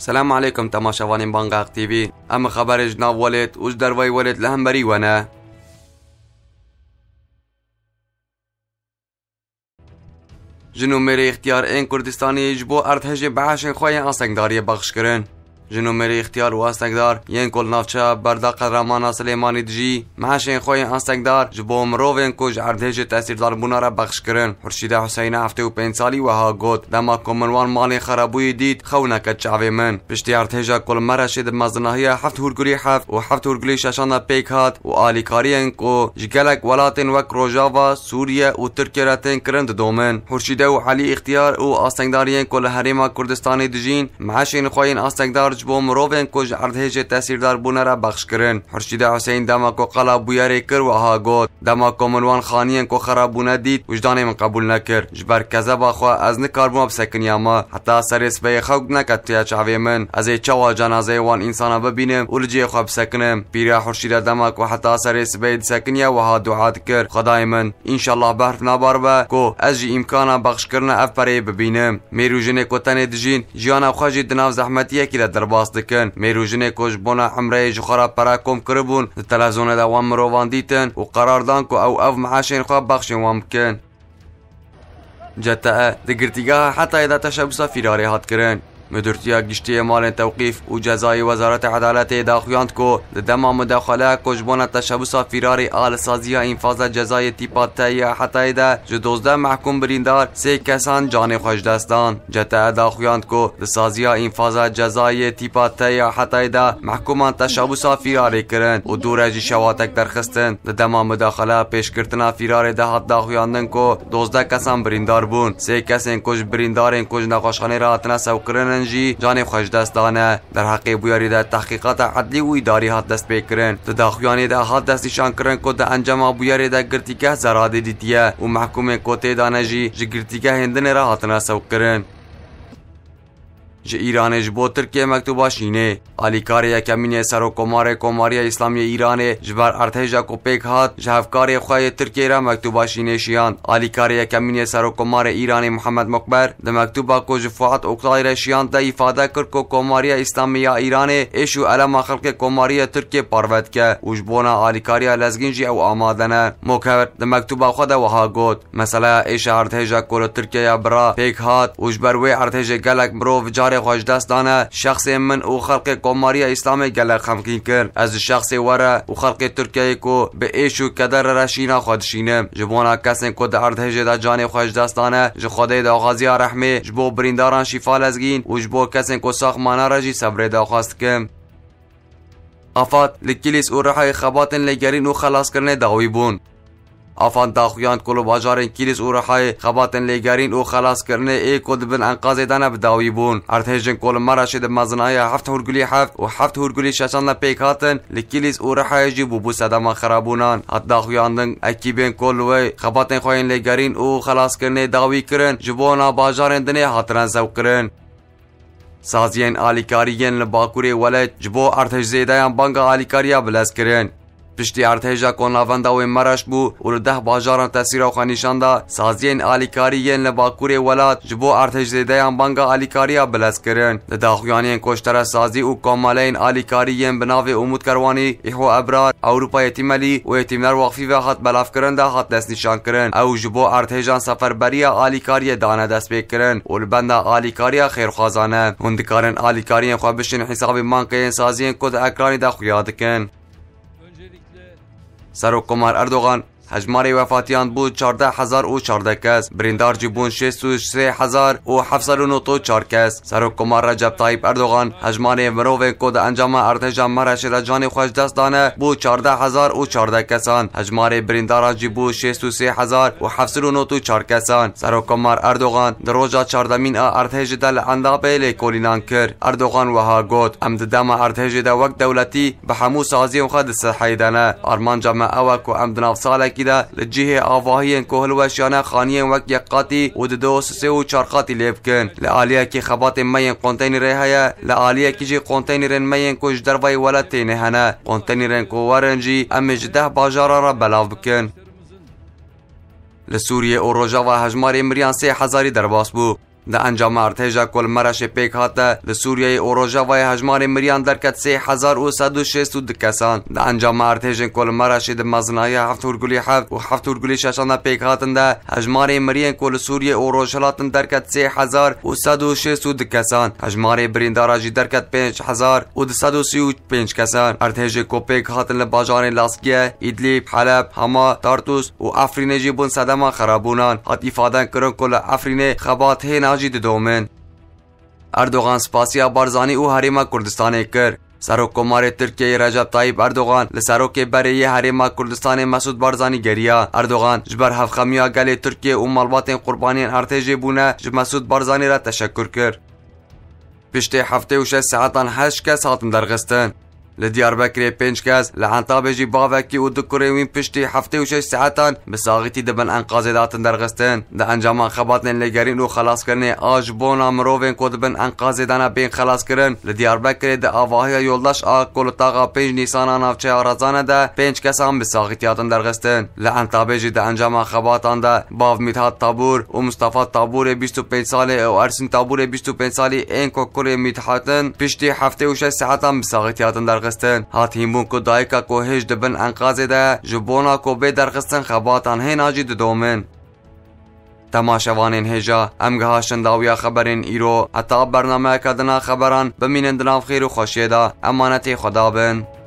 سلام علیکم تەماشاوانین بانگاق تیوی ام خبر ناوەڵێت وش دەروای دروی لە هەمبەری وەنە. وانا و مێرە اختیار این کوردستانی ji بۆ ئەردهژێ بەعشن داری بخش کن. جنو مری اختیار و استقدار ين کل نافچه بردا قدرمان سلیمانی دجی معاشین خو ین استقدار جبو مروین کو جردهج تاثیر دار بونا را بخش کرن خورشید حسین افته و پنج سالی و ها گوت دما کومنوان مالی خرابوی دید خونه کت چعوی من پشتی ارتهجا کل مرشد مزنهی هفت هورگوری هفت و هفت هورگوری ششانه پیک هات و آلیکارین کو جگلک ولاتن وک روجاوا سوریه و ترکیه راتن کرند دومن خورشید و علی اختیار و استقدارین کل حریما کردستانی دجین معاشین خو ین استقدار بوم روین کوج عرض جه تاثیر دار بونه را بخش کرن حرشیده حسین دما کو قلا بویاری کر و ها گوت دما کو منوان خانین کو خراب بونه دید وجدان من قبول نکر جبر کزه با از نه کار بوم سکن یما حتا سرس به خوک نکت یا چاوی من از چوا جنازه وان انسان ببینم. اول جی خو سکن پیرا حرشیده دما کو حتا سرس به سکن یا و ها دعات کر خدای من ان شاء الله بهر نه با کو از امکان بخش کرنا افری ببینم میروجن کو تن دجین جان خو جی دنا زحمت یا کی در باس دکن میروژنه کوش بونا عمره جخرا پرا کم کربون تلازونه دا وام مروان دیتن و قرار دان کو او اف معاشین خواه بخشین وام کن جتا دگرتیگاه حتی دا تشبسا فراری هات کرن مدیرتیا گشتی مال توقیف و جزای وزارت عدالت داخویاند کو دما مداخله کجبون تشبوس فرار آل سازی فاز جزای تیپات تایی حتی ده جدوزده محکوم بریندار سه کسان جان خوش دستان جتا دا کو سازی فاز جزای تیپات تایی حتی ده محکومان تشبوس فرار کرن و دور از شواتک درخستن دما مداخله پیش کرتنا فرار ده حد کو دوزده کسان بریندار بون سه کسان کج بریندارن کج نقاشخانه را اتنا سوکرنن جانب جان خوش دستانه در حق بیاری در تحقیقات عدلی و اداری ها دست بکرن تو داخویانی حد هات دستیشان کرن که در انجام بیاری در گرتیگه زراده دیتیه و محکوم کتی دانه جی جی هندن را حتنا سوق کرن جه ایرانه ج بو ترکیه مکتوبه شینه الیکار یکمین سر و کمار کماری اسلامی ایرانه جبر ارتجا کو پیک هات ج هفکار خواه ترکیه را مکتوبه شینه شیان الیکار یکمین سر و کمار ایرانه محمد مقبر ده مکتوبه کو ج فعاد اقتلال را ده افاده کر کو کماری اسلامی ایرانه ایشو علم خلق کماری ترکیه پاروت که وش بونا الیکاری لزگین جی او آمادنه مکبر ده مکتوبه خود وها گود مثلا ایش ارتجا کو ترکیه برا پیک هات وش بر وی ارتجا گلک کار خوش دستانه شخص من او خلق کماری اسلامی گله خمکی کر از شخص وره او خلق ترکیه کو به ایشو کدر رشینا خودشینه جبونا کسی کو در ارده جدا جان خوش دستانه ج خوده دا غازی رحمه جبو برینداران شفا لزگین و جبو کسی کو ساخ ساخمانا رجی صبر دا خواست کم افاد لکلیس او رحای خباتن لگرین او خلاص کرنه داوی بون افان داخویان کلو باجارن کلیس او رحای خباتن لگرین او خلاص کرنه ای کد بن انقاز دانه بداوی بون ارتهجن کل مراشه د مزنایا هفت هورگلی هفت و هفت هورگلی ششان پیکاتن لکلیس او رحای جی بو بو صدما خرابونان ات داخویاندن اکیبن کل وی خباتن خوین لگرین او خلاص کرنه داوی کرن جبونا باجارن دنه هاترن زو کرن Saziyen alikariyen li Bakurê welet ji bo artejzêdayan banga alikariya bilez kirin. پشتی ارتهجا کنلاوندا و مرش بو و ده باجاران تاثیر و خانیشاندا سازین آلیکاری ین لباکور ولاد، جبو ارتهج زیدیان بانگا آلیکاریا بلس کرن داخویانین کشتر سازی و این آلیکاری ین بناوی امود کروانی احو ابرار اوروپا یتیملی و یتیملر وقفی و حد بلاف کرن حد دست نشان کرن او جبو سفر بریا آلیکاری دانه دست بکرن و البند آلیکاری خیرخوازانه هندکارن آلیکاری خواه بشین حساب مانکین سازین کد اکرانی دا کن. سر و اردوغان هجمار وفاتیان بو 14014 کس بریندار جی بون 63794 کس سرکمار رجب طایب اردوغان هجماری مروو کد انجام ارتش مرش رجان خوش دست دانه بو 14014 کسان هجماری بریندار جی بو 63794 کسان سرکمار اردوغان در روژا 14 مین ارتش دل اندابه لیکولینان کرد اردوغان وها گوت امد دم ارتش دا وقت دولتی به همو سازی خود صحیدنه آرمان جمع اوک و امد نافسالکی وکی دا لجهه آواهی کوهل و شانه خانی وک یقاتی و دو سه و چار قاتی لیب کن لعالیه کی خبات مین قنتینر هيا لعالیه کی جی قنتینر مین کوج دروای ولا تینه هنه قنتینر کو ورنجی امج ده باجار را بلاو بکن لسوريا و رجاوا هجمار مریان سه هزاری درباس بو د انجام ارتجا کل مرش پیک هاته ل سوریه اوروژا و هجمار مریان در کت 3162 کسان د انجام ارتجا کل مرش د مزنای هفت هورگلی هفت و هفت هورگلی ششانه پیک هاتن ده هجمار مریان کل سوریه اوروژلاتن در کت 3162 کسان هجمار بریندارا جی در کت 5335 کسان ارتجا کو پیک هاتن ل باجار لاسکیه ادلیب حلب هما تارتوس و افرین جی بون صدما خرابونان هات ifade kirin kol افرینه خبات هینا ناجی د دومن اردوغان سپاسیا بارزانی او حریما کردستان کر سرو کمار ترکیه رجب طایب اردوغان لسرو که بره حریما کردستان مسود بارزانی گریا اردوغان جبر هفخمیا گل ترکیه او ملوات قربانی ارتجه بونه جب مسود بارزانی را تشکر کر پشت هفته و شه ساعتان هشت کس درغستان لە دیاربەکرێ پێنج کەس لە هەنتابێژی باوەکی و دکوڕێوین پشتی هەفتەی و شش سعتان بە ساغیتی دەبن ئەنقازێداتن دەرغستن دە ئەنجامان خەباتێن لەگەرین و خلاصکردنێ ئاژ بۆنا مرۆڤێن کۆ دەبن ئەنقازێدانە بین خلاصکردن لە دیاربەکرێ دە ئاواهەیە یۆڵداش ئاکۆلتاغا پێنج نیسانە ناوچەی ئارازانەدا پێنج کەسان بە ساغیتیاتن دەرغستن لە ئەنتابێژی دە ئەنجامان خەباتاندا باو میتهات تابور و مستەفا تابورێ 25 ساڵێ ئەو ئەرسن تابورێ 25 ساڵی ئێن کۆکوڕێ میتهاتن پشتی هەفتەی و شش سعتان بە ساغیتیاتن دەرغستن درخستن هاتین بون کو دایکا کو هیچ دبن انقاز ده جبونا کو به درخستن خباتان هینا جی دومن تماشاوانین هجا ام گهاشن داویا خبرین ایرو حتی برنامه کدنا خبران بمینن دناف خیر و خوشیده، امانتی خدا بن